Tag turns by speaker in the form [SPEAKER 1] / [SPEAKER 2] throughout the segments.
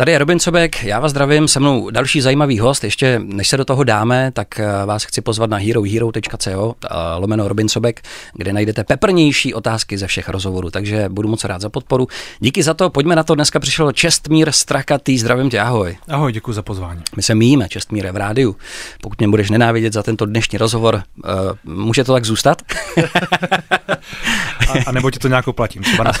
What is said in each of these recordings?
[SPEAKER 1] Tady je Robin Sobek, já vás zdravím, se mnou další zajímavý host. Ještě než se do toho dáme, tak eh, vás chci pozvat na herohero.co eh, lomeno Robin Sobek, kde najdete peprnější otázky ze všech rozhovorů, takže budu moc rád za podporu. Díky za to, pojďme na to. Dneska přišel Čestmír Strakatý, zdravím tě, ahoj.
[SPEAKER 2] Ahoj, děkuji za pozvání.
[SPEAKER 1] My se míjíme, Čestmíre, v rádiu. Pokud mě budeš nenávidět za tento dnešní rozhovor, eh, může to tak zůstat? a, a,
[SPEAKER 2] nebo ti to nějak oplatím, třeba na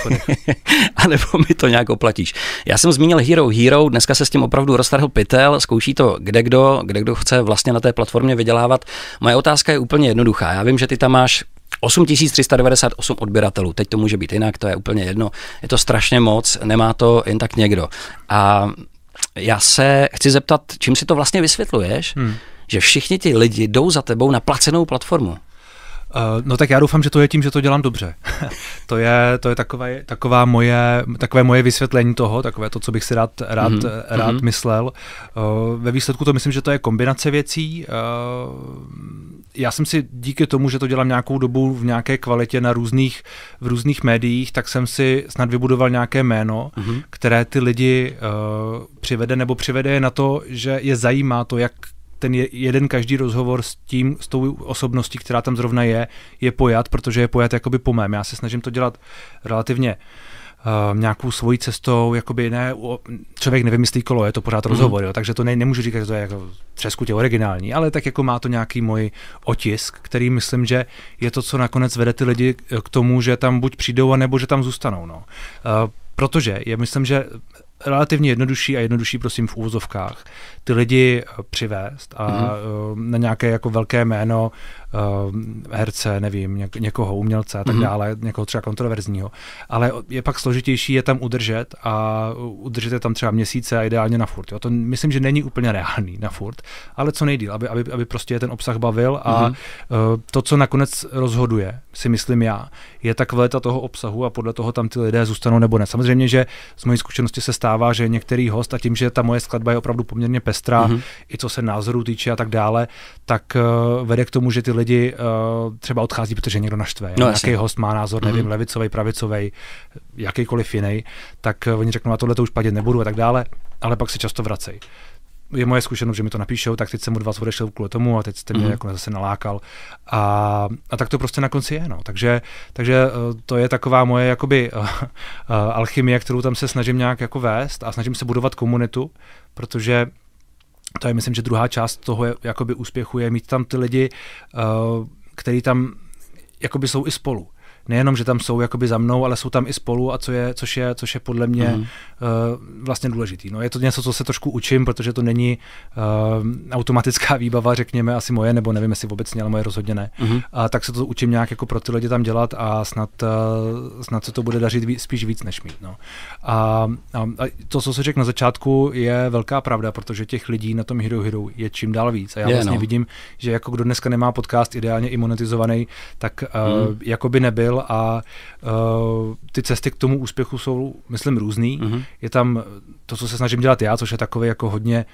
[SPEAKER 1] A nebo mi to nějak oplatíš. Já jsem zmínil Hero Hero sbírou. Dneska se s tím opravdu roztrhl pytel, zkouší to kde kdo, kde kdo chce vlastně na té platformě vydělávat. Moje otázka je úplně jednoduchá. Já vím, že ty tam máš 8398 odběratelů. Teď to může být jinak, to je úplně jedno. Je to strašně moc, nemá to jen tak někdo. A já se chci zeptat, čím si to vlastně vysvětluješ, hmm. že všichni ti lidi
[SPEAKER 2] jdou za tebou na placenou platformu. Eh, no tak já doufám, že to je tím, že to dělám dobře. to je, to je takové, taková moje, takové moje vysvětlení toho, takové to, co bych si rád, rád, mm-hmm. rád mm-hmm. myslel. Eh, ve výsledku to myslím, že to je kombinace věcí. Já jsem si díky tomu, že to dělám nějakou dobu v nějaké kvalitě na různých, v různých médiích, tak jsem si snad vybudoval nějaké jméno, mm-hmm. které ty lidi přivede nebo přivede je na to, že je zajímá to, jak ten jeden každý rozhovor s tím, s tou osobností, která tam zrovna je, je pojat, protože je pojat jakoby po mém. Já se snažím to dělat relativně Uh, nějakou svojí cestou, jakoby ne, člověk nevymyslí kolo, je to pořád mm. rozhovor, jo, takže to ne, nemůžu říkat, že to je jako třeskutě originální, ale tak jako má to nějaký můj otisk, který myslím, že je to, co nakonec vede ty lidi k tomu, že tam buď přijdou, nebo že tam zůstanou, no. Uh, protože je, myslím, že relativně jednodušší a jednodušší, prosím, v úvozovkách, ty lidi přivést a mm-hmm. na nějaké jako velké jméno uh, herce, nevím, něk- někoho, umělce a tak mm-hmm. dále, někoho třeba kontroverzního. Ale je pak složitější je tam udržet a udržet je tam třeba měsíce a ideálně na furt. Jo? To myslím, že není úplně reálný na furt, ale co nejdíl, aby, aby, aby prostě ten obsah bavil a mm-hmm. uh, to, co nakonec rozhoduje, si myslím já, je ta kvalita toho obsahu a podle toho tam ty lidé zůstanou nebo ne. Samozřejmě, že z mojí zkušenosti se stává, že některý host a tím, že ta moje skladba je opravdu poměrně pestrá, mm-hmm. i co se názoru týče a tak dále, tak uh, vede k tomu, že ty lidi uh, třeba odchází, protože někdo naštve. No, Jaký host má názor, nevím, mm-hmm. levicový, pravicový, jakýkoliv jiný, tak oni řeknou, a tohle to už padět nebudu a tak dále, ale pak se často vracej. je moje zkušenost, že mi to napíšou, tak teď jsem od vás odešel kvůli tomu a teď jste mě mm. jako zase nalákal. A, a tak to prostě na konci je. No. Takže, takže eh, to je taková moje jakoby uh, alchymie, kterou tam se snažím nějak jako vést a snažím se budovat komunitu, protože to je, myslím, že druhá část toho je, jakoby úspěchu je mít tam ty lidi, eh, který tam jakoby jsou i spolu nejenom, že tam jsou jakoby za mnou, ale jsou tam i spolu a co je, což, je, což je podle mě mm. uh, vlastně důležitý. No, je to něco, co se trošku učím, protože to není uh, automatická výbava, řekněme, asi moje, nebo nevím, jestli obecně, ale moje rozhodně ne. Mm. A tak se to učím nějak jako pro ty lidi tam dělat a snad, uh, snad se to bude dařit ví, spíš víc než mít. No. A, a, a to, co se řekl na začátku, je velká pravda, protože těch lidí na tom Hero Hero je čím dál víc. A já je, vlastně no. vidím, že jako kdo dneska nemá podcast ideálně i monetizovaný, tak uh, mm. jako by nebyl byl a uh, ty cesty k tomu úspěchu jsou, myslím, různý. Mm-hmm. Je tam to, co se snažím dělat já, což je takový jako hodně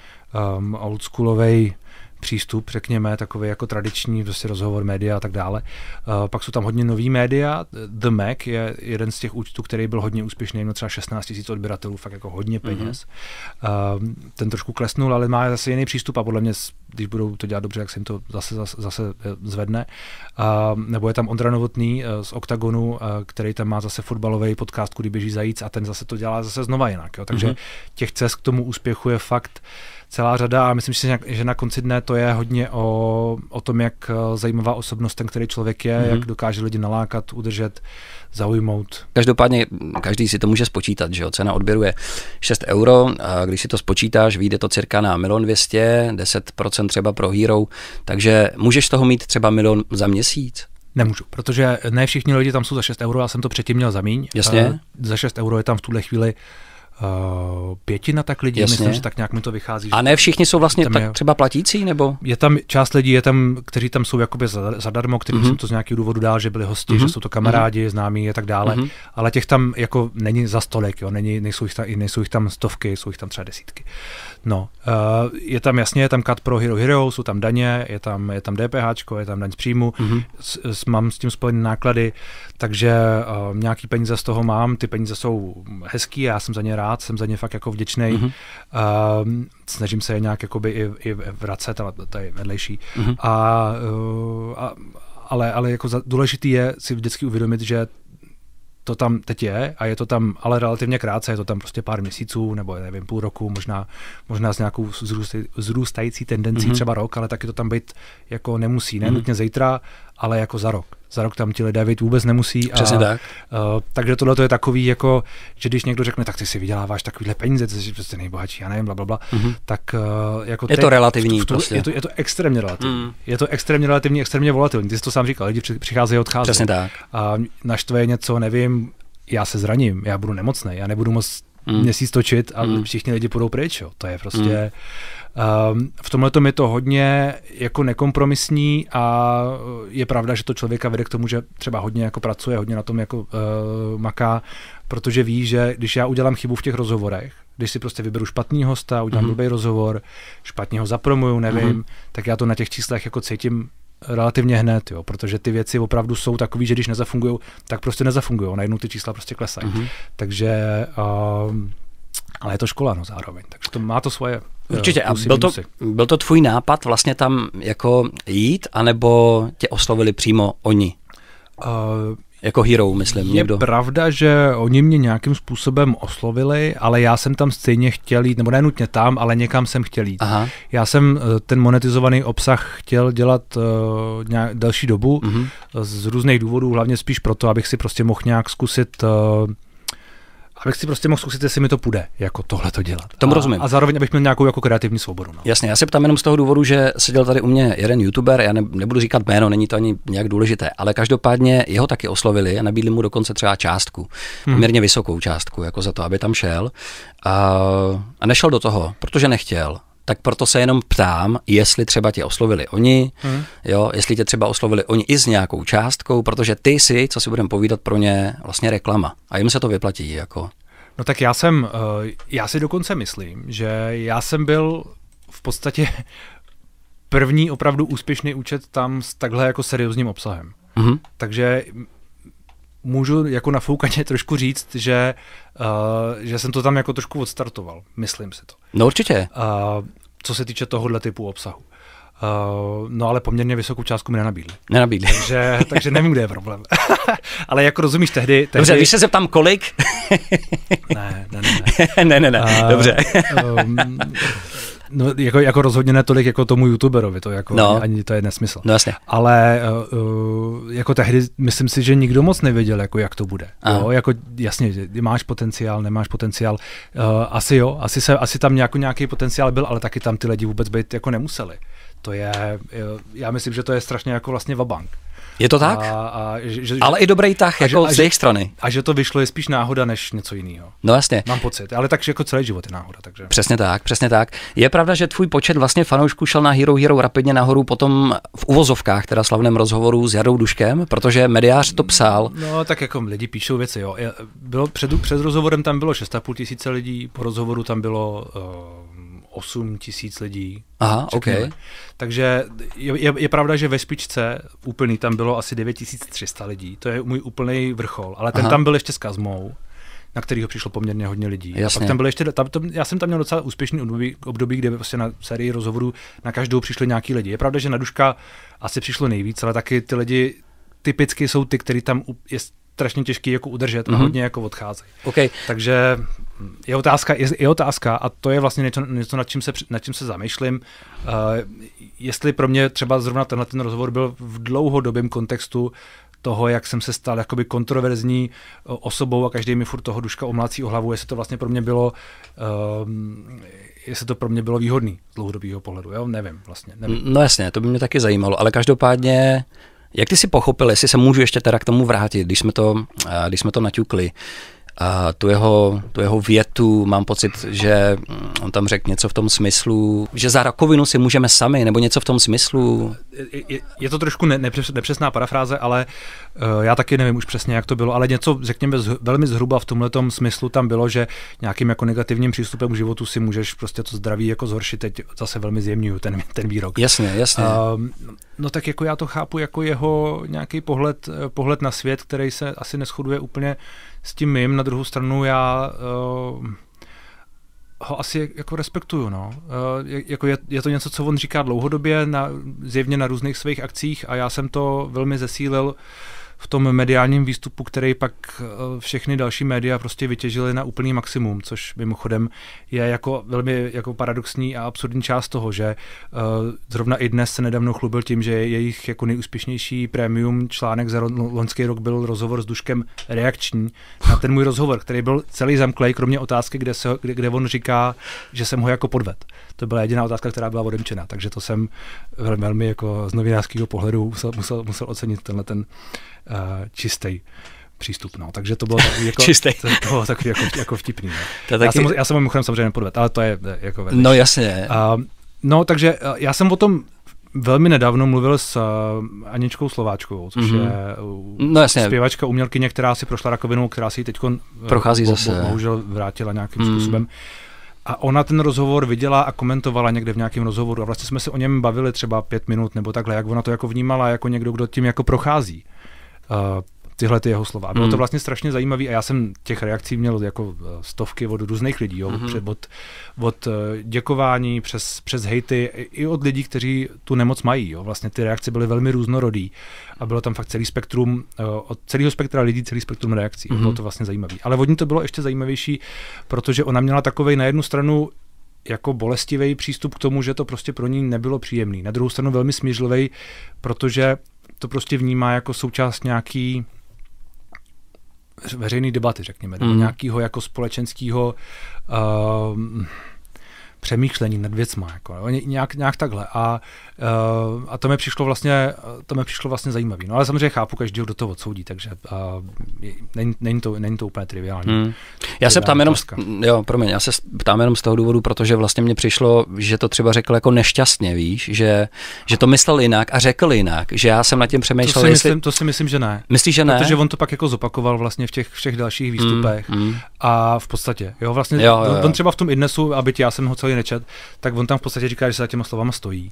[SPEAKER 2] um, eh, oldschoolovej přístup, řekněme, takový jako tradiční prostě rozhovor média a tak dále. Uh, pak jsou tam hodně nový média. The Mac je jeden z těch účtů, který byl hodně úspěšný, měl třeba 16 000 odběratelů, fakt jako hodně peněz. Mm-hmm. Uh, ten trošku klesnul, ale má zase jiný přístup a podle mě, když budou to dělat dobře, jak se jim to zase, zase, zase eh, zvedne. Uh, nebo je tam Ondra Novotný z Octagonu, který tam má zase fotbalový podcast, kudy běží zajíc a ten zase to dělá zase znova jinak. Jo? Takže mm-hmm. těch cest k tomu úspěchu je fakt uh, celá řada a myslím si, že na konci dne to je hodně o, o tom, jak eh, zajímavá osobnost ten, který člověk je, mm-hmm. jak dokáže lidi nalákat, udržet, zaujmout.
[SPEAKER 1] Každopádně každý si to může spočítat, že jo? Cena odběru je 6 euro, a když si to spočítáš, vyjde to cirka na milion 200, 10% třeba pro hero, takže můžeš toho mít třeba milion za měsíc.
[SPEAKER 2] Nemůžu, protože ne všichni lidi tam jsou za 6 euro, já jsem to předtím měl za míň. Jasně. Eh, za 6 euro je tam v tuhle chvíli Eh, pětina tak lidí, Jasně. myslím, že tak nějak mi to vychází. A ne všichni jsou vlastně tak je, třeba platící, nebo? Je tam část lidí, je tam, kteří tam jsou jakoby zadarmo, kterým mm-hmm. jsem to z nějakého důvodu dál, že byli hosti, mm-hmm. že jsou to kamarádi, mm-hmm. známí a tak dále, mm-hmm. ale těch tam jako není za stolek, jo, není, nejsou, jich tam, nejsou jich tam stovky, jsou jich tam třeba desítky. No, uh, je tam jasně, je tam cut pro Hero Hero, jsou tam daně, je tam, je tam DPH, je tam daň z příjmu, mm-hmm. s, s, mám s tím spojené náklady, uh, takže uh, nějaký peníze z toho mám, ty peníze jsou hezký, a já jsem za ně rád, jsem za ně fakt jako vděčný. Mm-hmm. Ehm, uh, snažím se je nějak jakoby i, i vracet, ale to je vedlejší. Mm-hmm. A, uh, a, ale, ale jako za, důležitý je si vždycky uvědomit, že to tam teď je a je to tam ale relativně krátce, je to tam prostě pár měsíců nebo nevím, půl roku, možná, možná s nějakou zrůstající tendencí mm-hmm. třeba rok, ale taky to tam být jako nemusí, ne mm-hmm. nutně zítra, ale jako za rok za rok tam ti lidé být vůbec nemusí. Přesně a, tak. Uh, takže tohle je takový, jako, že když někdo řekne, tak ty si vyděláváš takovýhle peníze, ty jsi prostě nejbohatší, já nevím, bla, bla, bla mm-hmm. tak uh, jako Je teď, to relativní. V, v v, prostě. je, to, je to extrémně relativní. Mm. Je to extrémně relativní, extrémně volatilní. Ty jsi to sám říkal, lidi přicházejí a odcházejí. Přesně tak. A naštve něco, nevím, já se zraním, já budu nemocný, já nebudu moc mm. měsíc točit a mm. všichni lidi půjdou pryč. Jo. To je prostě. Mm Ehm, v tomhle je to hodně jako nekompromisní a je pravda, že to člověka vede k tomu, že třeba hodně jako pracuje, hodně na tom jako uh, maká, protože ví, že když já udělám chybu v těch rozhovorech, když si prostě vyberu špatný hosta, udělám mm-hmm. blbý rozhovor, špatně ho zapromuju, nevím, mm-hmm. tak já to na těch číslech jako cítím relativně hned, jo, protože ty věci opravdu jsou takové, že když nezafungují, tak prostě nezafungují, najednou ty čísla prostě klesají. Mm-hmm. Takže um, ale je to škola no zároveň, takže to má to svoje eh, Určitě. A byl to,
[SPEAKER 1] byl to tvůj nápad vlastně tam jako jít, anebo tě oslovili přímo oni? Uh, jako hero, myslím. Je někdo. pravda,
[SPEAKER 2] že oni mě nějakým způsobem oslovili, ale já jsem tam stejně chtěl jít, nebo nenutně tam, ale někam jsem chtěl jít. Aha. Já jsem eh, ten monetizovaný obsah chtěl dělat uh, nějak další dobu uh-huh. z různých důvodů, hlavně spíš proto, abych si prostě mohl nějak zkusit uh, abych si prostě mohl zkusit, jestli mi to půjde, jako tohle to dělat. Tomu a, rozumím. A zároveň, abych měl nějakou jako kreativní svobodu.
[SPEAKER 1] No. Jasně, já se ptám jenom z toho důvodu, že seděl tady u mě jeden youtuber, já ne, nebudu říkat jméno, není to ani nějak důležité, ale každopádně jeho taky oslovili a nabídli mu dokonce třeba částku, hmm. poměrně vysokou částku, jako za to, aby tam šel. A, a nešel do toho, protože nechtěl tak proto se jenom ptám, jestli třeba tě oslovili oni, hmm. jo, jestli tě třeba oslovili oni i s nějakou částkou, protože ty si, co si budeme povídat pro ně, vlastně reklama a jim se to vyplatí. Jako.
[SPEAKER 2] No tak já jsem, eh, já si dokonce myslím, že já jsem byl v podstatě první opravdu úspěšný účet tam s takhle jako seriózním obsahem. Mm-hmm. Takže můžu jako na foukaně trošku říct, že, uh, že jsem to tam jako trošku odstartoval, myslím si to. No určitě. Uh, co se týče tohohle typu obsahu. Uh, no ale poměrně vysokou částku mi nenabídli. Nenabídli. Takže, takže nevím, kde je problém. ale jako rozumíš tehdy... tehdy... Dobře, když se zeptám kolik... ne, ne, ne. ne, ne, ne, ne. Uh, dobře. um, No, jako, jako rozhodně netolik jako tomu youtuberovi, to jako no. ani to je nesmysl. No jasně. Ale uh, jako tehdy myslím si, že nikdo moc nevěděl, jako jak to bude. Jo, jako jasně, máš potenciál, nemáš potenciál. Uh, asi jo, asi, se, asi tam nějaký, nějaký potenciál byl, ale taky tam ty lidi vůbec být jako nemuseli. To je, já myslím, že to je strašně jako vlastně vabank. Je to tak? A, a, že, ale i dobrý tah, jako že, z jejich strany. A že to vyšlo je spíš náhoda než něco jiného. No jasně. Mám pocit, ale takže jako celý život je náhoda. Takže.
[SPEAKER 1] Přesně tak, přesně tak. Je pravda, že tvůj počet vlastně fanoušků šel na Hero Hero rapidně nahoru potom v uvozovkách, teda slavném rozhovoru s Jadou Duškem, protože mediář to psal.
[SPEAKER 2] No tak jako lidi píšou věci, jo. Bylo, před, před rozhovorem tam bylo 6,5 tisíce lidí, po rozhovoru tam bylo uh, 8 tisíc lidí. Aha, řekněme. OK. Takže je, je, je pravda, že ve Spičce úplný tam bylo asi 9300 lidí, to je můj úplný vrchol, ale ten Aha. tam byl ještě s kazmou na kterého přišlo poměrně hodně lidí. Jasně. A pak tam byl ještě, tam, tam, já jsem tam měl docela úspěšný období, období kde prostě na sérii rozhovorů na každou přišli nějaký lidi. Je pravda, že na Duška asi přišlo nejvíc, ale taky ty lidi typicky jsou ty, kteří tam je strašně těžký jako udržet mm-hmm. a mhm. hodně jako odcházejí. Okay. Takže je otázka, je, je otázka, a to je vlastně něco, něco nad, čím se, nad čím se zamýšlím, uh, jestli pro mě třeba zrovna tenhle ten rozhovor byl v dlouhodobém kontextu toho, jak jsem se stal jakoby kontroverzní eh, osobou a každý mi furt toho duška omlácí o hlavu, jestli to vlastně pro mě bylo, uh, jestli to pro mě bylo výhodný z dlouhodobého pohledu, jo? nevím vlastně. Nevím.
[SPEAKER 1] No jasně, to by mě taky zajímalo, ale každopádně jak ty si pochopil, jestli se můžu ještě teda k tomu vrátit, když jsme to, když jsme to naťukli, uh, a tu jeho, tu jeho větu mám pocit, že mm, on tam řekl
[SPEAKER 2] něco v tom smyslu,
[SPEAKER 1] že za rakovinu si můžeme sami, nebo něco v tom smyslu.
[SPEAKER 2] Je, je to trošku ne, nepřesná parafráze, ale Eh, já taky nevím už přesně, jak to bylo, ale něco, řekněme, z, velmi zhruba v tomhle smyslu tam bylo, že nějakým jako negativním přístupem k životu si můžeš prostě to zdraví jako zhoršit. Teď zase velmi zjemňuju ten, ten výrok. Jasně, jasně. Um, no tak jako já to chápu jako jeho nějaký pohled, eh, pohled na svět, který se asi neschoduje úplně s tím mým. Na druhou stranu já uh, ho asi jako respektuju, no. Je, jako je, je to něco, co on říká dlouhodobě, na, zjevně na různých svých akcích a já jsem to velmi zesílil uh, v tom mediálním výstupu, který pak eh, všechny další média prostě vytěžily na úplný maximum, což mimochodem je jako velmi jako paradoxní a absurdní část toho, že eh, zrovna i dnes se nedávno chlubil tím, že jejich jako nejúspěšnější prémium článek za loňský rok byl rozhovor s Duškem reakční na ten můj rozhovor, který byl celý zamklej, kromě otázky, kde, se, kde, kde on říká, že jsem ho jako podved. To byla jediná otázka, která byla odemčena, takže to jsem velmi jako z novinářského pohledu musel, musel, musel ocenit tenhle ten čistý přístup. No. Takže to bylo takový jako, Čistý. To, bylo takový jako, jako vtipný. No. To taky... já, jsem, já jsem mimochodem samozřejmě nepodvedl, ale to je jako vedlejší. No jasně. Uh, no takže uh, já jsem o tom velmi nedávno mluvil s uh, Aničkou slováčkou, což mm-hmm. je uh, no, jasně. zpěvačka, umělkyně, která si prošla rakovinou, která si ji teď e, prochází bo, zase. Bo, bohužel vrátila nějakým mm. způsobem. A ona ten rozhovor viděla a komentovala někde v nějakém rozhovoru a vlastně jsme se o něm bavili třeba pět minut nebo takhle, jak ona to jako vnímala jako někdo, kdo tím jako prochází. Eh, tyhle ty jeho slova. Bylo to hmm. vlastně strašně zajímavé a já jsem těch reakcí měl jako eh, stovky od různých lidí, jo, mm-hmm. Před, od, od eh, děkování přes, přes hejty, i od lidí, kteří tu nemoc mají. Jo. Vlastně ty reakce byly velmi různorodý a bylo tam fakt celý spektrum, od celého spektra lidí, celý spektrum reakcí. Mm-hmm. Bylo to vlastně zajímavé. Ale od ní to bylo ještě zajímavější, protože ona měla takovej na jednu stranu jako bolestivý přístup k tomu, že to prostě pro ní nebylo příjemný. Na druhou stranu velmi smířlivý, protože to prostě vnímá jako součást nějaký veřejný debaty, řekněme, mm. nebo mhm. nějakého jako společenského uh, ehm, přemýšlení nad věcma, jako, jo, nějak, nějak takhle. A, uh, a to mi přišlo vlastně, to mi přišlo vlastně zajímavé. No ale samozřejmě chápu každého, kdo to odsoudí, takže uh, není, není, to, není to úplně triviální. Hmm. Já se ptám jenom, z,
[SPEAKER 1] jo, promiň, já se ptám jenom z toho důvodu, protože vlastně mně přišlo, že to třeba řekl jako nešťastně, víš, že, že to myslel jinak a řekl jinak, že já jsem nad tím přemýšlel. To si, jestli... myslím, to si myslím, že ne. Myslíš, že ne? Protože on
[SPEAKER 2] to pak jako zopakoval vlastně v těch všech dalších hmm, výstupech hmm, hmm. a v podstatě, jo, vlastně, jo, jo, jo. on třeba v tom Idnesu, aby já jsem ho celý nečet, tak on tam v podstatě říká, že se za těma slovama stojí.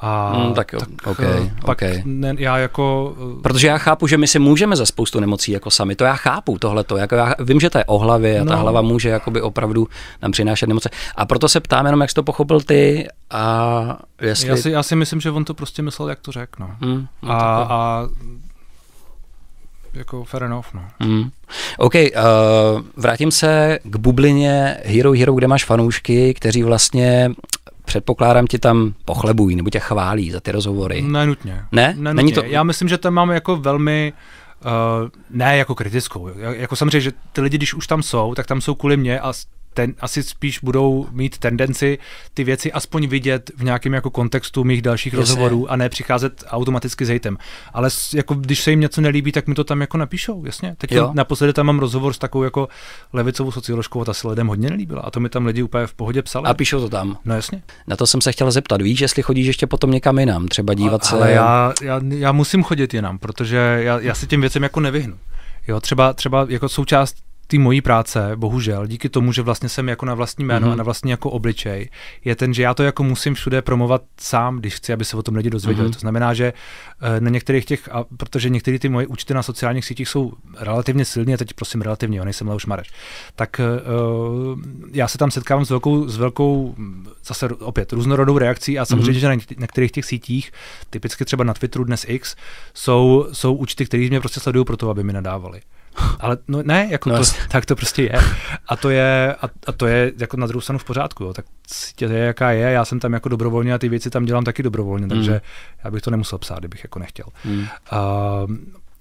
[SPEAKER 2] A mm, tak, jo. tak eh, okay, pak okay. Ne, já jako... Eh, Protože
[SPEAKER 1] já chápu, že my si můžeme za spoustu nemocí jako sami, to já chápu tohleto, jako já vím, že to je o hlavě a no. ta hlava může jakoby opravdu nám přinášet nemoce. A proto se ptám
[SPEAKER 2] jenom, jak jsi to pochopil ty
[SPEAKER 1] a jestli... Já si,
[SPEAKER 2] já si myslím, že on to prostě myslel, jak to řekl, no. Mm, no a, a jako fair enough, no.
[SPEAKER 1] Mm. OK, uh, vrátím se k bublině Hero Hero, kde máš fanoušky, kteří vlastně předpokládám, ti tam pochlebují nebo tě chválí za ty rozhovory.
[SPEAKER 2] Nenutně. Ne? Nenutně. Není to... Já myslím, že tam máme jako velmi Uh, ne jako kritickou. Jako samozřejmě, že ty lidi, když už tam jsou, tak tam jsou kvůli mě a ten, asi spíš budou mít tendenci ty věci aspoň vidět v nějakém jako kontextu mých dalších Jasně. rozhovorů a ne přicházet automaticky s hejtem. Ale jako, když se jim něco nelíbí, tak mi to tam jako napíšou, jasně. Teď jo. naposledy tam mám rozhovor s takovou jako levicovou socioložkou a ta se lidem hodně nelíbila a to mi tam lidi úplně v pohodě psali. A píšou
[SPEAKER 1] to tam. No jasně. Na to jsem se chtěl zeptat. Víš, jestli chodíš ještě potom někam jinam, třeba dívat a, se. Ale já,
[SPEAKER 2] já, já, musím chodit jinam, protože já, já se těm věcem jako nevyhnu. Jo, třeba, třeba jako součást té mojí práce, bohužel, díky tomu, že vlastně jsem jako na vlastní jméno mm-hmm. a na vlastní jako obličej, je ten, že já to jako musím všude promovat sám, když chci, aby se o tom lidi dozvěděli. Mm-hmm. To znamená, že eh, na některých těch, a protože některé ty moje účty na sociálních sítích jsou relativně silné, a teď prosím relativně, jo, nejsem Leoš Mareš, tak uh, já se tam setkávám s velkou, s velkou zase opět různorodou reakcí a samozřejmě, mm-hmm. že na některých těch sítích, typicky třeba na Twitteru dnes X, jsou, jsou účty, které mě prostě sledují proto, aby mi nadávali. Ale no ne, jako no, to, tak to prostě je. A to je, a, a to je jako na druhou stranu v pořádku, jo. tak to je, jaká je, já jsem tam jako dobrovolně a ty věci tam dělám taky dobrovolně, takže mm. já bych to nemusel psát, kdybych jako nechtěl. Mm. Uh,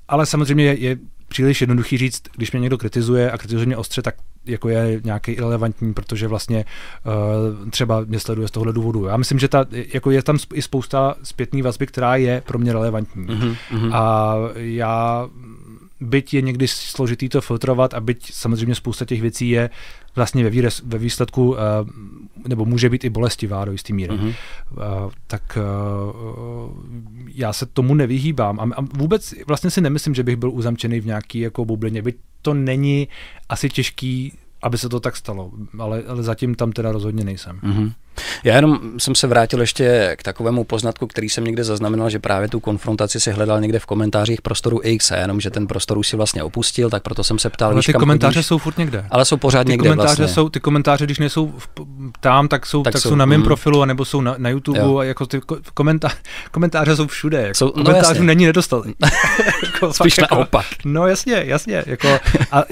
[SPEAKER 2] ale samozřejmě je, je příliš jednoduchý říct, když mě někdo kritizuje a kritizuje mě ostře, tak jako je nějaký irrelevantní, protože vlastně uh, třeba mě sleduje z tohohle důvodu. Já myslím, že ta, jako je tam i spousta zpětný vazby, která je pro mě relevantní. Mm-hmm. A já byť je někdy složitý to filtrovat a byť samozřejmě spousta těch věcí je vlastně ve, výres, ve výsledku, uh, nebo může být i bolestivá do jistý míry, mm-hmm. uh, tak uh, já se tomu nevyhýbám. A, a vůbec vlastně si nemyslím, že bych byl uzamčený v nějaký jako bublině, byť to není asi těžký aby se to tak stalo, ale, ale zatím tam teda rozhodně nejsem.
[SPEAKER 1] Mm-hmm. Já jenom jsem se vrátil ještě k takovému poznatku, který jsem někde zaznamenal, že právě tu konfrontaci si hledal někde v komentářích prostoru X, a jenom že ten prostor už si vlastně opustil, tak proto jsem se ptal. Ale ty komentáře chodíš, jsou furt někde. Ale jsou pořád ty někde komentáře vlastně.
[SPEAKER 2] jsou, Ty komentáře, když nejsou v, tam, tak jsou, tak, tak jsou, jsou na mém mm. profilu, anebo jsou na, na YouTube, jo. a jako ty komentáře, komentáře jsou všude. Jako jsou, no komentářů no není nedostatek. jako, Spíš jako- naopak. Jako, no jasně, jasně. Jako, a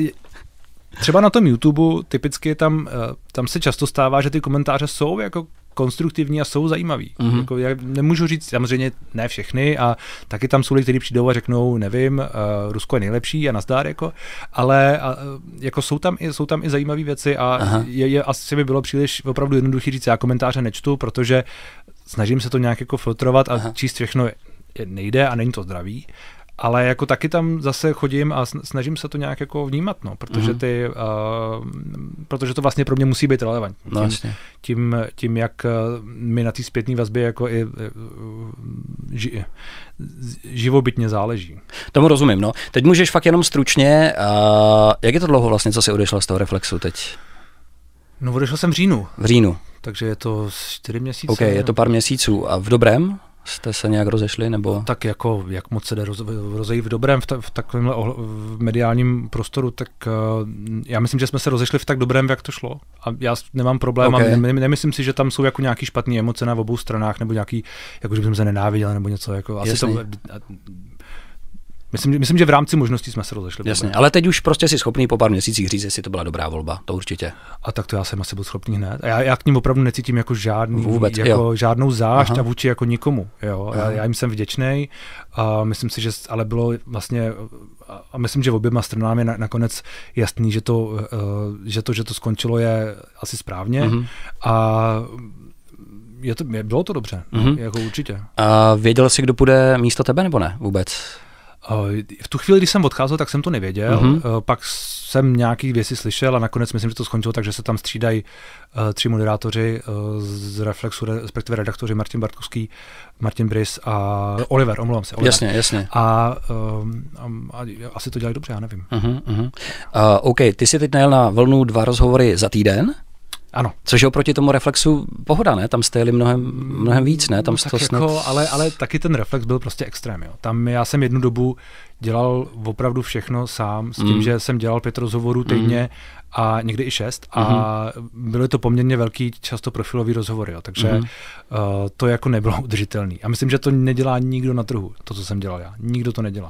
[SPEAKER 2] Třeba na tom YouTube typicky tam, eh, tam se často stává, že ty komentáře jsou jako konstruktivní a jsou zajímavý. Mm-hmm. Jako, já nemůžu říct, samozřejmě ne všechny a taky tam jsou lidi, kteří přijdou a řeknou, nevím, uh, Rusko je nejlepší a nazdár, jako, ale uh, jako jsou tam i, jsou tam i zajímavé věci a je, je, asi by bylo příliš opravdu jednoduché říct, já komentáře nečtu, protože snažím se to nějak jako filtrovat a Aha. číst všechno je, nejde a není to zdravý, ale jako taky tam zase chodím a snažím se to nějak jako vnímat, no, protože mhm. ty, uh, protože to vlastně pro mě musí být relevantní. No, vlastně. tím, tím, jak eh, mi na té zpětné vazbě jako i eh, ži, živobytně záleží.
[SPEAKER 1] Tomu rozumím, no. Teď můžeš fakt jenom stručně, uh, jak je to dlouho vlastně, co jsi odešla z toho reflexu teď?
[SPEAKER 2] No odešel jsem v říjnu. V říjnu. Takže je to čtyři měsíce. OK, je to pár
[SPEAKER 1] měsíců.
[SPEAKER 2] A v dobrém?
[SPEAKER 1] jste se nějak rozešli? nebo? Tak
[SPEAKER 2] jako, jak moc se jde roz, rozejít v dobrém, v, ta, v takovémhle v mediálním prostoru, tak uh, já myslím, že jsme se rozešli v tak dobrém, jak to šlo. A já nemám problém okay. a ne, nemyslím si, že tam jsou jako nějaký špatné emoce na obou stranách, nebo nějaký, jako že bychom se nenáviděli, nebo něco. Jako, asi to, Myslím, myslím, že v rámci možností jsme se rozešli. Jasně, ale teď už prostě si schopný
[SPEAKER 1] po pár měsících říct, jestli to byla dobrá volba, to určitě.
[SPEAKER 2] A tak to já jsem asi byl schopný hned. A já, já k ním opravdu necítím jako žádný, Vůbec, jako jo. žádnou zášť Aha. a vůči jako nikomu. Jo. Já, já, jim jsem vděčný a myslím si, že ale bylo vlastně a myslím, že oběma stranám je na, nakonec jasný, že to, eh, že to, že to skončilo je asi správně. Mm-hmm. A je to, bylo to dobře, mm-hmm. jako určitě.
[SPEAKER 1] A věděl jsi, kdo bude místo tebe nebo ne vůbec?
[SPEAKER 2] Eh, v tu chvíli, když jsem odcházel, tak jsem to nevěděl. Mm-hmm. Pak jsem nějaký věci slyšel a nakonec myslím, že to skončilo takže se tam střídají eh, tři moderátoři z Reflexu, respektive redaktoři Martin Bartkovský, Martin Bris a Oliver, omlouvám se. Oliver. Jasně, jasně. A, a, a asi to dělají dobře, já nevím. Mm-hmm. Uh,
[SPEAKER 1] OK, ty jsi teď najel na vlnu dva rozhovory za týden. Ano. Což je oproti tomu reflexu pohoda, ne? Tam jste jeli mnohem, mnohem víc, ne? Tam no, tak snad... jako,
[SPEAKER 2] ale, ale taky ten reflex byl prostě extrém, jo. Tam já jsem jednu dobu dělal opravdu všechno sám, s tím, mm. že jsem dělal pět rozhovorů týdně mm. a někdy i šest mm. a mm-hmm. byly to poměrně velký, často profilový rozhovory, jo. takže mm. uh, to jako nebylo udržitelné. A myslím, že to nedělá nikdo na trhu, to, co jsem dělal já. Nikdo to nedělá.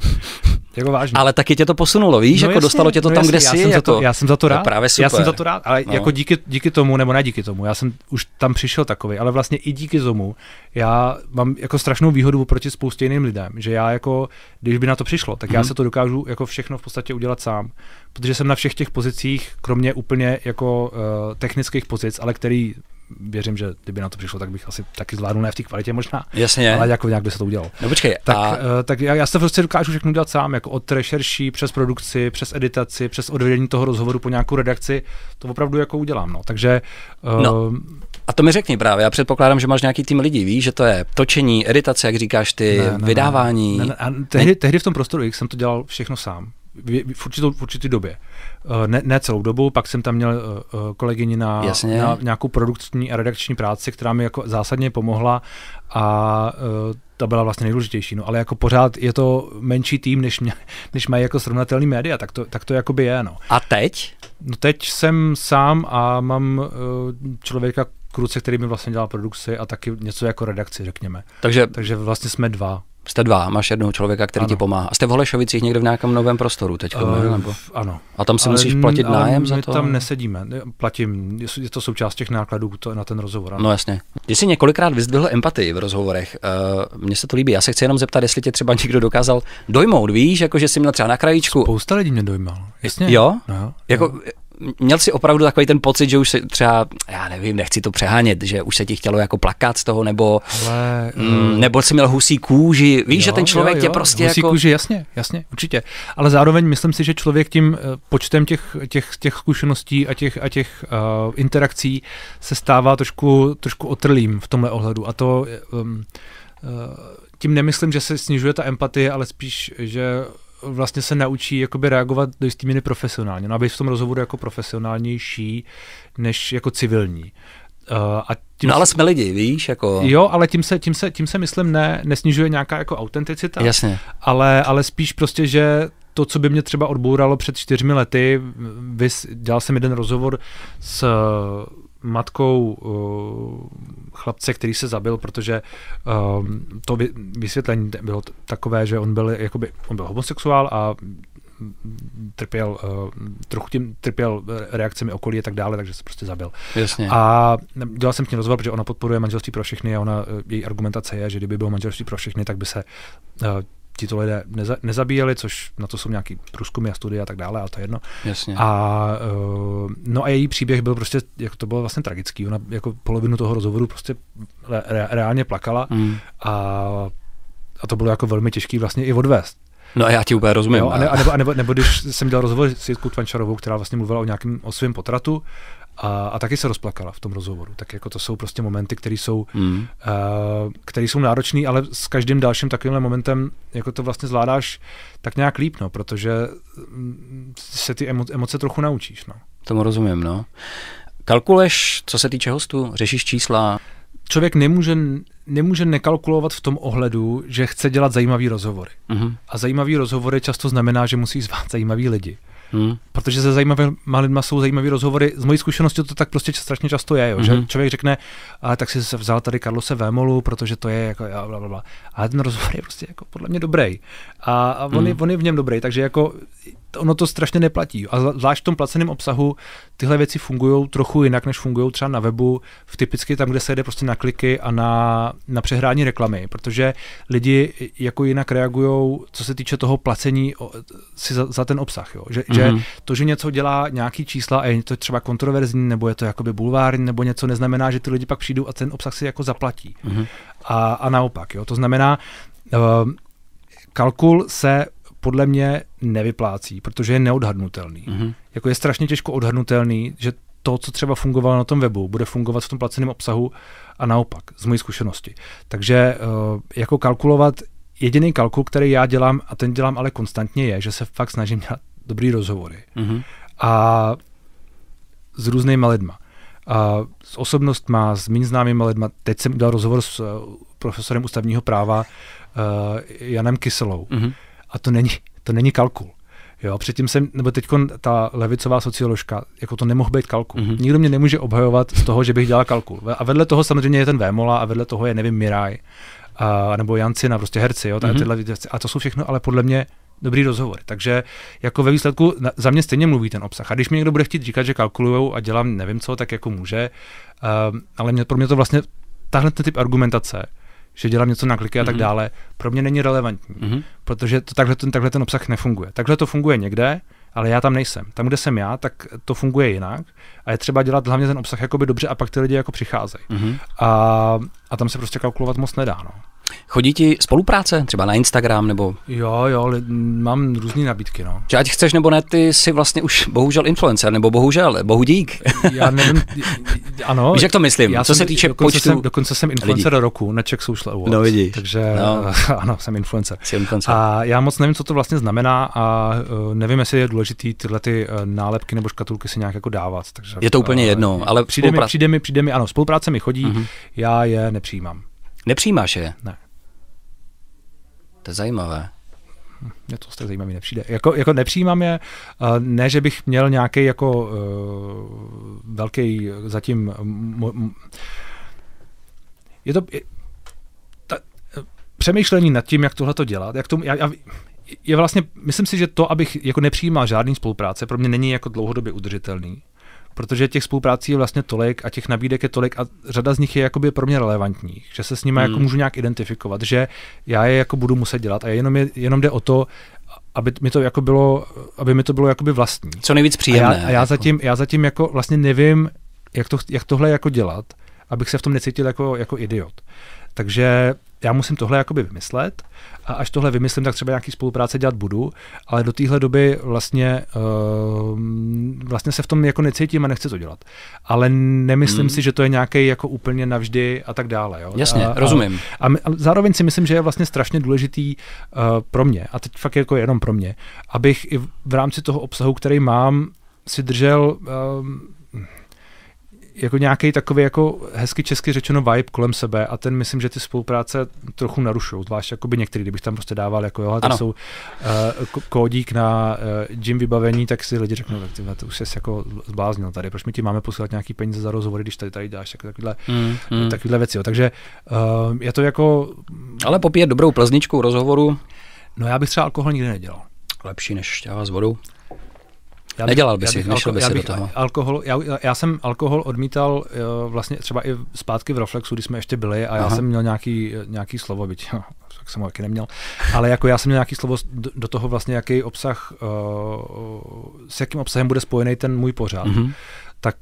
[SPEAKER 2] Jako vážně. Ale taky tě to posunulo, víš, no jako jasně, dostalo tě to no tam, jasně, kde já jsi. Jsem jako, to, já jsem za to rád. právě super. Já jsem za to rád, ale no. jako díky, díky tomu, nebo ne díky tomu, já jsem už tam přišel takový, ale vlastně i díky tomu, já mám jako strašnou výhodu proti spoustě jiným lidem, že já jako, když by na to přišlo, tak mm-hmm. já mhm. se to dokážu jako všechno v podstatě udělat sám, protože jsem na všech těch pozicích, kromě úplně jako uh, technických pozic, ale který věřím, že kdyby na to přišlo, tak bych asi taky zvládnul, ne v té kvalitě možná, Jasně. ale jako nějak by se to udělalo. No počkej, tak, a... uh, tak já, já se prostě dokážu všechno dělat sám, jako od rešerší, přes produkci, přes editaci, přes odvedení toho rozhovoru po nějakou redakci, to opravdu jako udělám, no, takže... Uh, no. A to
[SPEAKER 1] mi řekni právě, já předpokládám, že máš nějaký tým lidí, víš, že to je točení, editace, jak říkáš ty, ne, ne, vydávání. Ne, ne, ne. A tehdy, tehdy
[SPEAKER 2] v tom prostoru X jsem to dělal všechno sám v, určitou, v určitý době. Eh, ne, ne celou dobu, pak jsem tam měl eh, eh, kolegyni na, na nějakou produkční a redakční práci, která mi jako zásadně pomohla a ta byla vlastně nejdůležitější. No, ale jako pořád je to menší tým, než, mě, než mají jako srovnatelný média, tak to, tak to jakoby je. No. A teď? No teď jsem sám a mám člověka, kruce, který mi vlastně dělá produkci a taky něco jako redakci, řekněme. Takže, Takže vlastně jsme dva. Jste dva,
[SPEAKER 1] máš jednoho člověka, který ano. ti pomáhá. A jste v Holešovicích někde v nějakém novém prostoru teď? Uh, nebo? Ano. A tam si ale, musíš platit ale nájem my za to? tam
[SPEAKER 2] nesedíme, platím, je to součást těch nákladů to, na ten rozhovor. Ano. No jasně.
[SPEAKER 1] Ty jsi několikrát vyzdvihl empatii v rozhovorech. Uh, Mně se to líbí. Já se chci jenom zeptat, jestli tě třeba někdo dokázal dojmout, víš, jako že jsi měl třeba na krajičku. Spousta lidí mě dojmal. Jasně. Jo? No, jako, jo. No měl si opravdu takový ten pocit, že už se třeba, já nevím, nechci to přehánět, že už se ti chtělo jako plakat z toho, nebo,
[SPEAKER 2] Ale, mm,
[SPEAKER 1] eh, nebo si měl husí kůži. Víš, jo, že ten člověk jo, jo. tě prostě husí jako... kůži, jasně,
[SPEAKER 2] jasně, určitě. Ale zároveň myslím si, že člověk tím eh, počtem těch, těch, těch zkušeností a těch, a těch uh, interakcí se stává trošku, trošku otrlým v tomhle ohledu. A to um, uh, tím nemyslím, že se snižuje ta empatie, ale spíš, že vlastně se naučí jakoby reagovat do jisté míry profesionálně, no, aby v tom rozhovoru jako profesionálnější než jako civilní. Uh, a tím no ale jsme lidi, víš, jako... Jo, ale tím se, tím se, tím se myslím ne, nesnižuje nějaká jako autenticita. Jasně. Ale, ale spíš prostě, že to, co by mě třeba odbouralo před čtyřmi lety, vys, dělal jsem jeden rozhovor s matkou uh, chlapce, který se zabil, protože um, to vysvětlení bylo takové, že on byl, jakoby, on byl homosexuál a trpěl, uh, trochu tím trpěl reakcemi okolí a tak dále, takže se prostě zabil. Jasně. A dělal jsem s ní rozhovor, protože ona podporuje manželství pro všechny a ona, eh, její argumentace je, že kdyby bylo manželství pro všechny, tak by se uh, tito lidé neza, nezabíjeli, což na to jsou nějaký průzkumy a studie a tak dále, ale to je jedno. Jasně. A, uh, no a její příběh byl prostě, jako to bylo vlastně tragický. Ona jako polovinu toho rozhovoru prostě re, reálně plakala mm. a, a to bylo jako velmi těžký vlastně i odvést. No a já ti úplně rozumím. Jo, a nebo, a nebo, nebo, nebo když jsem dělal rozhovor s Jitkou Tvančarovou, která vlastně mluvila o nějakém o svém potratu a, a taky se rozplakala v tom rozhovoru. Tak jako to jsou prostě momenty, které jsou, mm. uh, jsou náročné, ale s každým dalším takovýmhle momentem jako to vlastně zvládáš tak nějak líp, no, protože mm, se ty emo- emoce trochu naučíš. No. Tomu rozumím, no. Kalkuleš, co se týče hostů, řešíš čísla? Člověk nemůže, nemůže nekalkulovat v tom ohledu, že chce dělat zajímavý rozhovory. Mm-hmm. A zajímavý rozhovory často znamená, že musí zvát zajímavý lidi. Hmm. Protože se zajímavými lidmi jsou zajímavé rozhovory. Z mojí zkušenosti to tak prostě strašně často je, jo, hmm. že mhm. člověk řekne, ale tak si se vzal tady Karlose Vémolu, protože to je jako bla, bla, bla. Ale ten rozhovor je prostě jako podle mě dobrý. A, a on, hmm. je, on, je, v něm dobrý, takže jako ono to strašně neplatí. A zvlášť v tom placeném obsahu tyhle věci fungují trochu jinak, než fungují třeba na webu, v typicky tam, kde se jde prostě na kliky a na, na přehrání reklamy, protože lidi jako jinak reagují, co se týče toho placení si za, za ten obsah. Jo? Že, mm-hmm. že mhm. to, že něco dělá nějaký čísla a je to třeba kontroverzní, nebo je to jakoby bulvární, nebo něco, neznamená, že ty lidi pak přijdou a ten obsah si jako zaplatí. Mm-hmm. A, a naopak. Jo? To znamená, uh, kalkul se podle mě nevyplácí, protože je neodhadnutelný. Mm-hmm. Jako je strašně těžko odhadnutelný, že to, co třeba fungovalo na tom webu, bude fungovat v tom placeném obsahu a naopak, z mojí zkušenosti. Takže eh, jako kalkulovat, jediný kalkul, který já dělám, a ten dělám ale konstantně, je, že se fakt snažím dělat dobrý rozhovory. Mm-hmm. A s různýma lidma. A s osobnostma, s méně známými lidma. Teď jsem udělal rozhovor s eh, profesorem ústavního práva uh, Janem Kyselou. Mm-hmm a to není, to není kalkul. Jo, předtím jsem, nebo teď ta levicová socioložka, jako to nemohl být kalkul. Mm-hmm. Nikdo mě nemůže obhajovat z toho, že bych dělal kalkul. A vedle toho samozřejmě je ten Vémola a vedle toho je, nevím, Miraj, a, nebo Jancina, prostě herci, jo, mm-hmm. tyhle věci. A to jsou všechno, ale podle mě dobrý rozhovor. Takže jako ve výsledku na, za mě stejně mluví ten obsah. A když mi někdo bude chtít říkat, že kalkuluju a dělám nevím co, tak jako může. Um, ale mě, pro mě to vlastně tahle typ argumentace že dělám něco na kliky a tak mhm. dále, pro mě není relevantní, mm-hmm. protože to, takhle, ten, takhle ten obsah nefunguje. Takhle to funguje někde, ale já tam nejsem. Tam, kde jsem já, tak to funguje jinak a je třeba dělat hlavně ten obsah jakoby dobře a pak ty lidi jako přicházejí. Mm-hmm. A, a tam se prostě kalkulovat moc nedá. No.
[SPEAKER 1] Chodí ti spolupráce, třeba na Instagram nebo?
[SPEAKER 2] Jo, jo, ale mám různé nabídky, no.
[SPEAKER 1] Či ať chceš nebo ne, ty jsi vlastně už bohužel influencer, nebo bohužel, bohudík.
[SPEAKER 2] Já nevím, ano. Víš, jak to myslím, já co jsem, se týče dokonce počtu jsem, Dokonce jsem influencer lidí. roku na Czech Social Awards. No vidíš. Takže no. ano, jsem influencer. Jsi influencer. A já moc nevím, co to vlastně znamená a e, nevím, jestli je důležitý tyhle ty e, nálepky nebo škatulky si nějak jako dávat. Takže, je to úplně e, jedno, ale přijde, mi, přijde, mi, přijde mi, ano, spolupráce mi chodí, mm-hmm. já je nepřijímám. Nepřijímáš je? Ne. To je zajímavé. Mě to jste zajímavý nepřijde. Jako, jako nepřijímám je, ne, že bych měl nějaký jako uh, e, velký zatím... Mo, mo, je to... Je, ta, přemýšlení nad tím, jak tohle to dělat, jak tomu, já, já, je vlastně, myslím si, že to, abych jako nepřijímal žádný spolupráce, pro mě není jako dlouhodobě udržitelný protože těch spoluprácí je vlastně tolik a těch nabídek je tolik a řada z nich je jakoby pro mě relevantních, že se s nimi jako hmm. jako můžu nějak identifikovat, že já je jako budu muset dělat a jenom, je, jenom jde o to, aby mi to jako bylo, aby mi to bylo jakoby vlastní. Co nejvíc příjemné. A já, a já, jako. zatím, já zatím jako vlastně nevím, jak, to, jak tohle jako dělat, abych se v tom necítil jako, jako idiot. Takže já musím tohle jakoby vymyslet a až tohle vymyslím, tak třeba nějaký spolupráce dělat budu, ale do téhle doby vlastně, uh, vlastně se v tom jako necítím a nechci to dělat. Ale nemyslím hmm. si, že to je nějaký jako úplně navždy a tak dále. Jo? Jasně, a, rozumím. A, a, zároveň si myslím, že je vlastně strašně důležitý uh, pro mě, a teď fakt jako jenom pro mě, abych i v rámci toho obsahu, který mám, si držel Uh, jako nějaký takový jako hezky česky řečeno vibe kolem sebe a ten myslím, že ty spolupráce trochu narušují, zvlášť by některý, kdybych tam prostě dával jako jo, to jsou uh, kódík na uh, gym vybavení, tak si lidi řeknou, tak tyhle, to už jsi jako zbláznil tady, proč mi ti máme posílat nějaký peníze za rozhovory, když tady, tady dáš jako takovýhle, mm, mm. takovýhle věci, jo. takže uh, je to jako... Ale popíjet dobrou plzničkou rozhovoru. No já bych třeba alkohol nikdy nedělal. Lepší než šťáva s vodou. Já bych, Nedělal by si, alko- by si do toho. Alkohol, já, já jsem alkohol odmítal uh, vlastně třeba i zpátky v Reflexu, kdy jsme ještě byli a já jsem měl nějaký, eh, nějaký slovo, byť no, tak jsem ho taky neměl, ale jako já jsem měl nějaký slovo do, do toho vlastně, jaký obsah, uh, s jakým obsahem bude spojený ten můj pořád. Mm-hmm. Tak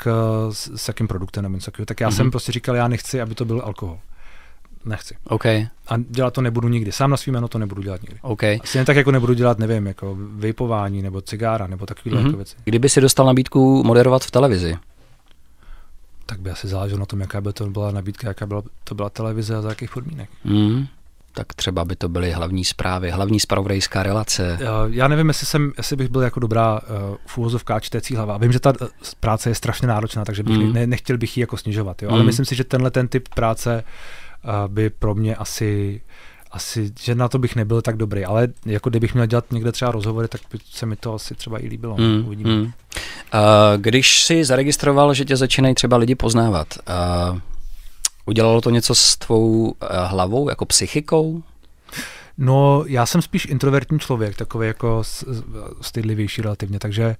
[SPEAKER 2] uh, s, s jakým produktem nebo něco Tak já mm-hmm. jsem mhm. prostě říkal, já nechci, aby to byl alkohol nechci. Okay. A dělat to nebudu nikdy. Sám na svým jméno to nebudu dělat nikdy. Okay. Stejně tak jako nebudu dělat, nevím, jako vypování nebo cigára nebo takové mm-hmm. jako věci. Kdyby si dostal nabídku moderovat v televizi, tak by asi záleželo na tom, jaká by to byla nabídka, jaká by to byla televize a za jakých podmínek.
[SPEAKER 1] Mm. Tak třeba by to byly hlavní zprávy, hlavní spravodajská relace.
[SPEAKER 2] Já nevím, jestli, jsem, jestli bych byl jako dobrá uh, fůzovka a čtecí hlava. Vím, že ta eh, práce je strašně náročná, takže bych mm. ne, nechtěl bych ji jako snižovat. Jo? Mm. Ale mhm. myslím si, že tenhle ten typ práce uh, by pro mě asi asi, že na to bych nebyl tak dobrý, ale jako kdybych měl dělat někde třeba rozhovory, tak by se mi to asi třeba i líbilo. Mm, uvidíme. Mm. Uh,
[SPEAKER 1] když si zaregistroval, že tě začínají třeba lidi poznávat, uh, udělalo to něco s tvou uh, hlavou, jako psychikou?
[SPEAKER 2] No, já jsem spíš introvertní člověk, takový jako stydlivější relativně, takže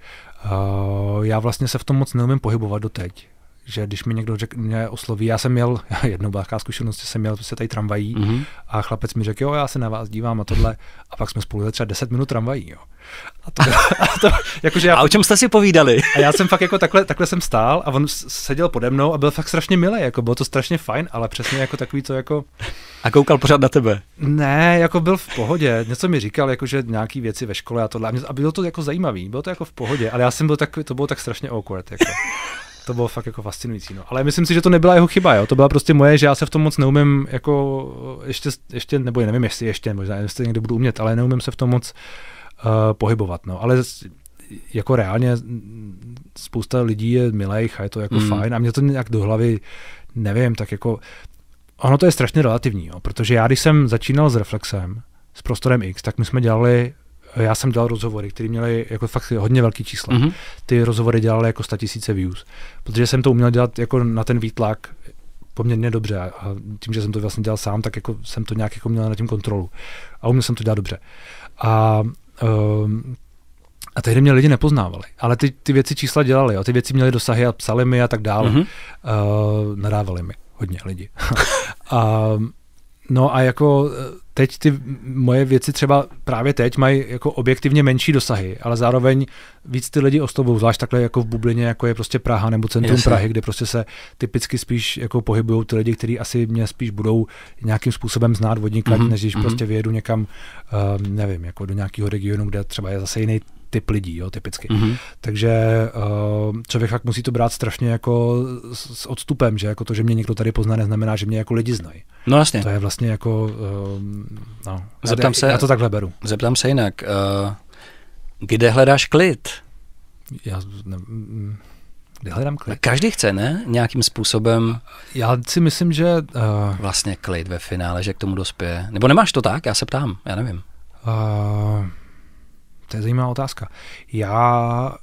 [SPEAKER 2] uh, já vlastně se v tom moc neumím pohybovat doteď že když mi někdo řek, mě osloví, já jsem měl, jednou byla zkušenost, že jsem měl prostě tady tramvají mm-hmm. a chlapec mi řekl, jo, já se na vás dívám a tohle. A pak jsme spolu třeba 10 minut tramvají, jo. A, to, a, to, jakože já, a o čem jste si povídali? A já jsem fakt jako takhle, takhle jsem stál a on seděl pode mnou a byl fakt strašně milý, jako bylo to strašně fajn, ale přesně jako takový to jako... A koukal pořád na tebe? Ne, jako byl v pohodě, něco mi říkal, jakože nějaký věci ve škole a tohle a, bylo to jako zajímavý, bylo to jako v pohodě, ale já jsem byl takový, to bylo tak strašně awkward, jako to bylo fakt jako fascinující. No. Ale myslím si, že to nebyla jeho chyba, jo. To byla prostě moje, že já se v tom moc neumím jako ještě, ještě nebo nevím, jestli ještě, možná jestli někdy budu umět, ale neumím se v tom moc uh, pohybovat, no. Ale jako reálně spousta lidí je milých a je to jako mm. fajn a mě to nějak do hlavy, nevím, tak jako ono to je strašně relativní, jo, protože já když jsem začínal s Reflexem, s prostorem X, tak my jsme dělali já jsem dělal rozhovory, které měly jako fakt hodně velký čísla. Mm-hmm. Ty rozhovory dělaly jako 100 tisíce views, protože jsem to uměl dělat jako na ten výtlak poměrně dobře a tím, že jsem to vlastně dělal sám, tak jako jsem to nějak jako měl na tím kontrolu a uměl jsem to dělat dobře. A um, a tehdy mě lidi nepoznávali, ale ty, ty věci čísla dělali, jo. ty věci měly dosahy a psali mi a tak dále. Mm-hmm. Uh, nadávali mi hodně lidi. a, No a jako eh, teď ty moje věci třeba právě teď mají jako objektivně menší dosahy, ale zároveň víc ty lidi oslovou, zvlášť takhle jako v bublině, jako je prostě Praha nebo centrum Jasně. Prahy, kde prostě se typicky spíš jako pohybují ty lidi, kteří asi mě spíš budou nějakým způsobem znát vodníka, mm-hmm. než když mm-hmm. prostě vyjedu někam, um, nevím, jako do nějakého regionu, kde třeba je zase jiný typ lidí, jo, typicky. Mm-hmm. Takže uh, člověk fakt musí to brát strašně jako s, s odstupem, že jako to, že mě někdo tady pozná, neznamená, že mě jako lidi znají. No jasně. To je vlastně jako, uh, no. Zeptám já, se, já to takhle
[SPEAKER 1] beru. Zeptám se jinak. Uh, kde hledáš klid?
[SPEAKER 2] Já ne, mm,
[SPEAKER 1] kde hledám klid? Každý chce, ne? Nějakým způsobem. Já si myslím, že... Uh, vlastně klid ve finále, že k tomu dospěje. Nebo nemáš to tak? Já se ptám, já nevím.
[SPEAKER 2] Uh, to je zajímavá otázka. Já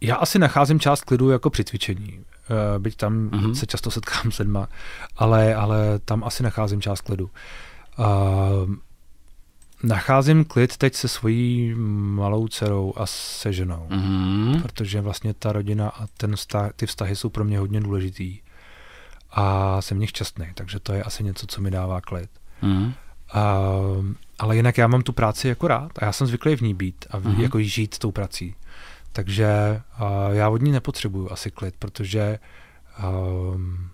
[SPEAKER 2] já asi nacházím část klidu jako při cvičení. Eh, byť tam uh-huh. se často setkám s lidma, ale, ale tam asi nacházím část klidu. Uh, nacházím klid teď se svojí malou dcerou a se ženou, Uh-huh. protože vlastně ta rodina a ten vztah, ty vztahy jsou pro mě hodně důležitý a jsem v nich šťastný, takže to je asi něco, co mi dává klid. uh huh Uh, ale jinak já mám tu práci jako rád a já jsem zvyklý v ní být a v, mhm. jako žít tou prací. Takže uh, já od ní nepotřebuju asi klid, protože um,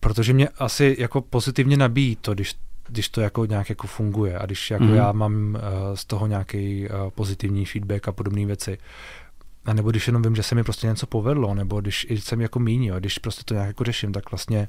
[SPEAKER 2] protože mě asi jako pozitivně nabíjí to, když, když to jako nějak jako funguje a když jako mm. já mám uh, z toho nějaký uh, pozitivní feedback a podobné věci. A nebo když jenom vím, že se mi prostě něco povedlo, nebo když jsem jako míní, když prostě to nějak jako řeším, tak vlastně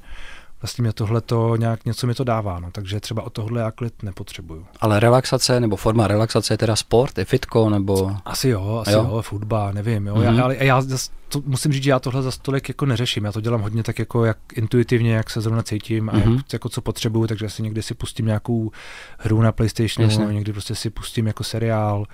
[SPEAKER 2] vlastně mě tohle to nějak něco mi to dává, no, takže třeba o tohle já klid nepotřebuju.
[SPEAKER 1] Ale relaxace nebo forma relaxace je teda sport, je fitko nebo? Asi jo, asi jo, jo futba, nevím, jo, mm-hmm. já, ale
[SPEAKER 2] já to, musím říct, že já tohle za stolik jako neřeším, já to dělám hodně tak jako jak intuitivně, jak se zrovna cítím a mm-hmm. jak, mhm. jako co potřebuju, takže asi někdy si pustím nějakou hru na Playstationu, Jasně. někdy prostě si pustím jako seriál,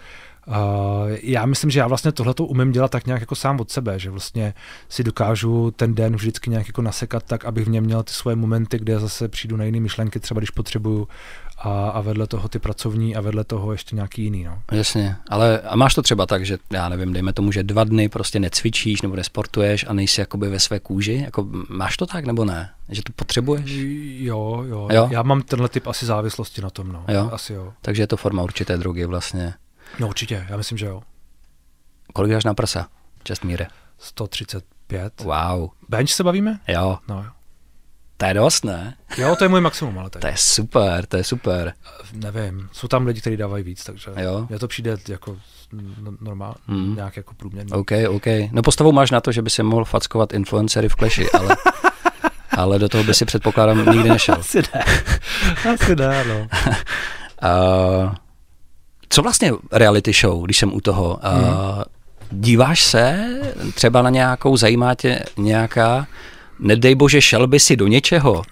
[SPEAKER 2] já myslím, že já vlastně tohle to umím dělat tak nějak jako sám od sebe, že vlastně si dokážu ten den vždycky nějak jako nasekat tak, abych v něm měl ty svoje momenty, kde zase přijdu na jiné myšlenky, třeba když potřebuju a, a vedle toho ty pracovní a vedle toho ještě nějaký jiný. No. Jasně,
[SPEAKER 1] ale a máš to třeba tak, že já nevím, dejme tomu, že dva dny prostě necvičíš nebo nesportuješ a nejsi jakoby ve své kůži, jako máš to tak nebo ne?
[SPEAKER 2] Že to potřebuješ? Jo, jo, jo? já mám tenhle typ asi závislosti na tom, no. Jo? Asi jo.
[SPEAKER 1] Takže je to forma určité drogy vlastně.
[SPEAKER 2] No určitě, já myslím, že jo.
[SPEAKER 1] Kolik jdeš na prsa, Čestmíre?
[SPEAKER 2] 135. Wow. Bench se bavíme? Jo. No jo.
[SPEAKER 1] To je dost, ne?
[SPEAKER 2] Jo, to je můj maximum, ale tak. To je
[SPEAKER 1] super, to je super.
[SPEAKER 2] Nevím, jsou tam lidi, kteří dávají víc, takže jo. mě to přijde jako no, normálně, hmm. nějak jako průměrně. OK,
[SPEAKER 1] OK. No postavou máš na to, že by si mohl fackovat influencery v kleši, ale... ale do toho by si předpokládám nikdy nešel. Asi ne. Asi ne, no. uh, Co vlastně reality show, když jsem u toho? Hmm. Uh, díváš se třeba na nějakou, zajímá tě nějaká, nedej bože, šel by si do něčeho?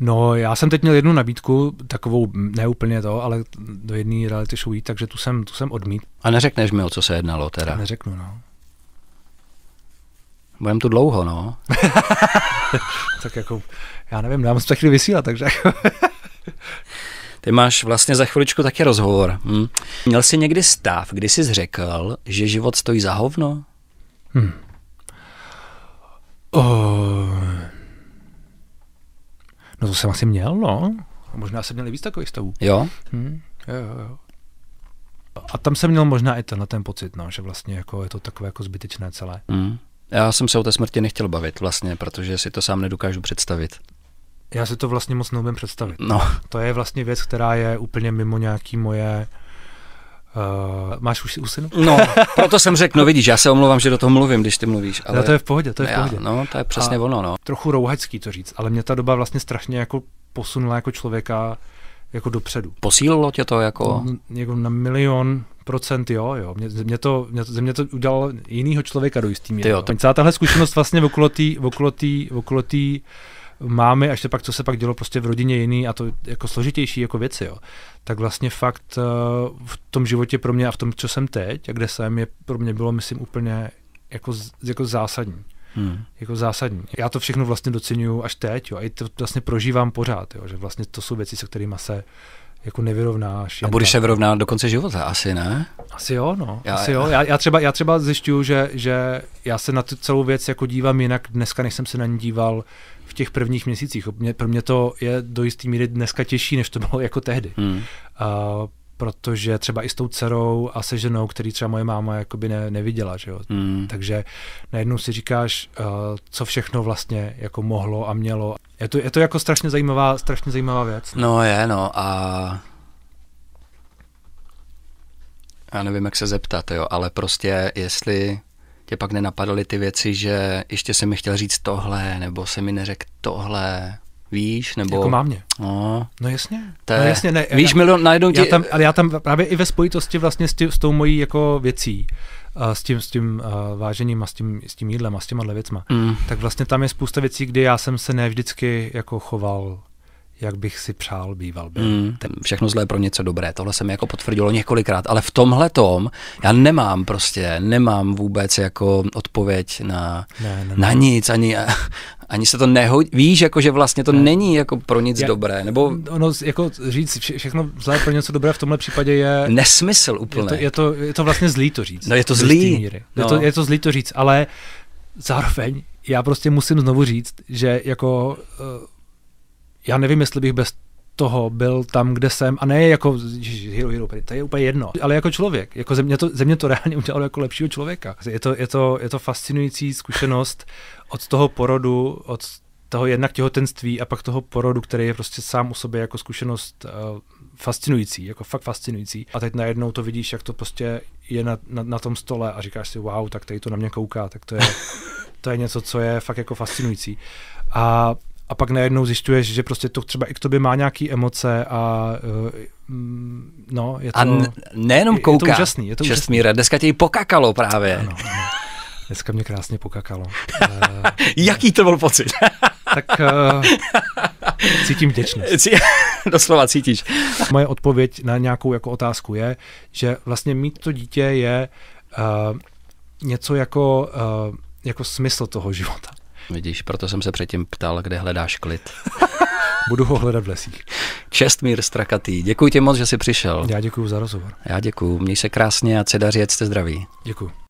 [SPEAKER 2] No, já jsem teď měl jednu nabídku, takovou, ne úplně to, ale do jedné reality show jít, takže tu jsem, tu jsem odmít.
[SPEAKER 1] A neřekneš mi, o co se jednalo teda? Já neřeknu, no. Budem tu dlouho, no.
[SPEAKER 2] tak jako, já nevím, nám se chvíli vysílat, takže jako-
[SPEAKER 1] ty máš vlastně za chviličku taky rozhovor. Hm? Měl jsi někdy stav, kdy jsi řekl, že život stojí za hovno?
[SPEAKER 2] Hmm. Oh. No to jsem asi měl, no. Možná jsem měl i víc takových stavů. Jo? Hmm. jo, jo, jo. A tam jsem měl možná i ten, ten pocit, no, že vlastně jako je to takové jako zbytečné celé. Mm.
[SPEAKER 1] Já jsem se o té smrti nechtěl bavit vlastně, protože si to sám nedokážu představit.
[SPEAKER 2] Já si to vlastně moc neumím představit. No. To je vlastně věc, která je úplně mimo nějaký moje Uh, máš už u synu? No,
[SPEAKER 1] proto jsem řekl, no vidíš, já se omlouvám, že do toho mluvím, když ty mluvíš. No, ale... No, to je v pohodě, to je v pohodě. No, to je přesně a ono,
[SPEAKER 2] no. Trochu rouhačský to říct, ale mě ta doba vlastně strašně jako posunula jako člověka jako dopředu. Posílilo tě to jako? No, jako na milion procent, jo, jo. Mě, mě to, mě to, ze mě to udělalo jiného člověka do jistý míry. Celá tahle zkušenost vlastně okolo té mámy, až se pak, co se pak dělo prostě v rodině jiný a to jako složitější jako věci, jo. Tak vlastně fakt eh, v tom životě pro mě a v tom, co jsem teď a kde jsem, je pro mě bylo, myslím, úplně jako, jako zásadní. Hmm. Jako zásadní. Já to všechno vlastně docenuju až teď, jo, a i to vlastně prožívám pořád, jo, že vlastně to jsou věci, se kterými se jako nevyrovnáš. A budeš tak. se
[SPEAKER 1] vyrovnávat do konce života, asi ne?
[SPEAKER 2] Asi jo, no. Já, asi jo. Já, já, třeba, já třeba zjišťuju, že, že já se na tu celou věc jako dívám jinak dneska, než jsem se na ní díval v těch prvních měsících. Pro mě to je do jisté míry dneska těžší, než to bylo jako tehdy. Hmm. A, protože třeba i s tou dcerou a se ženou, který třeba moje máma jakoby ne, neviděla, že jo. Hmm. Takže najednou si říkáš, uh, co všechno vlastně jako mohlo a mělo. Je to, je to jako strašně zajímavá, strašně zajímavá věc. No
[SPEAKER 1] je, no a já nevím, jak se zeptat, jo, ale prostě jestli tě pak nenapadaly ty věci, že ještě se mi chtěl říct tohle, nebo se mi neřekl tohle, víš, nebo... Jako mámě.
[SPEAKER 2] No, no jasně. Te... No jasně, ne. Víš, já, milion, najednou ti... Já ale já tam právě i ve spojitosti vlastně s, tě, s tou mojí jako věcí, a eh, s tím, s tím uh, vážením a s tím, s tím jídlem a s těma věcma, mm. tak vlastně tam je spousta věcí, kdy já jsem se ne vždycky jako choval jak bych si přál býval
[SPEAKER 1] byl. Mm, všechno zlé pro něco dobré, tohle se mi jako potvrdilo několikrát, ale v tomhle tom já nemám prostě, nemám vůbec jako odpověď na, ne, ne, na ne. nic, ani, ani se to nehodí, víš, jako že vlastně to ne. není jako pro nic já, dobré, nebo...
[SPEAKER 2] Ono, jako říct vše, všechno zlé pro něco dobré v tomhle případě je... Nesmysl úplně. Je to, je to, je to vlastně zlý to říct. No je to zlý. No. Je, to, no. je to zlý to říct, ale zároveň já prostě musím znovu říct, že jako... Uh, já nevím, jestli bych bez toho byl tam, kde jsem, a ne jako hero, hero, to je úplně jedno, ale jako člověk, jako ze mě to, ze mě to reálně udělalo jako lepšího člověka. Je to, je to, je to fascinující zkušenost od toho porodu, od toho jednak těhotenství a pak toho porodu, který je prostě sám u sobě jako zkušenost uh, fascinující, jako fakt fascinující. A teď najednou to vidíš, jak to prostě je na, na, na tom stole a říkáš si, wow, tak tady to na mě kouká, tak to je, to je něco, co je fakt jako fascinující. A a pak najednou zjišťuješ, že prostě to třeba i k tobě má nějaký emoce a eh, mm, no, je to... A nejenom kouká, je to úžasný, je to úžasný. Míra,
[SPEAKER 1] dneska tě i pokakalo právě. Ano, ano.
[SPEAKER 2] Dneska mě krásně pokakalo.
[SPEAKER 1] Eh, Jaký to
[SPEAKER 2] byl pocit? tak uh, cítím vděčnost. Doslova cítíš. Moje odpověď na nějakou jako otázku je, že vlastně mít to dítě je uh, něco jako, uh, jako smysl toho života.
[SPEAKER 1] Vidíš, proto jsem se předtím ptal, kde hledáš klid. Budu ho hledat v lesích. Čestmír Strakatý, děkuji ti moc, že jsi přišel. Já
[SPEAKER 2] děkuji za rozhovor.
[SPEAKER 1] Já děkuji, měj se krásně a cedaři, jste zdraví. Děkuji.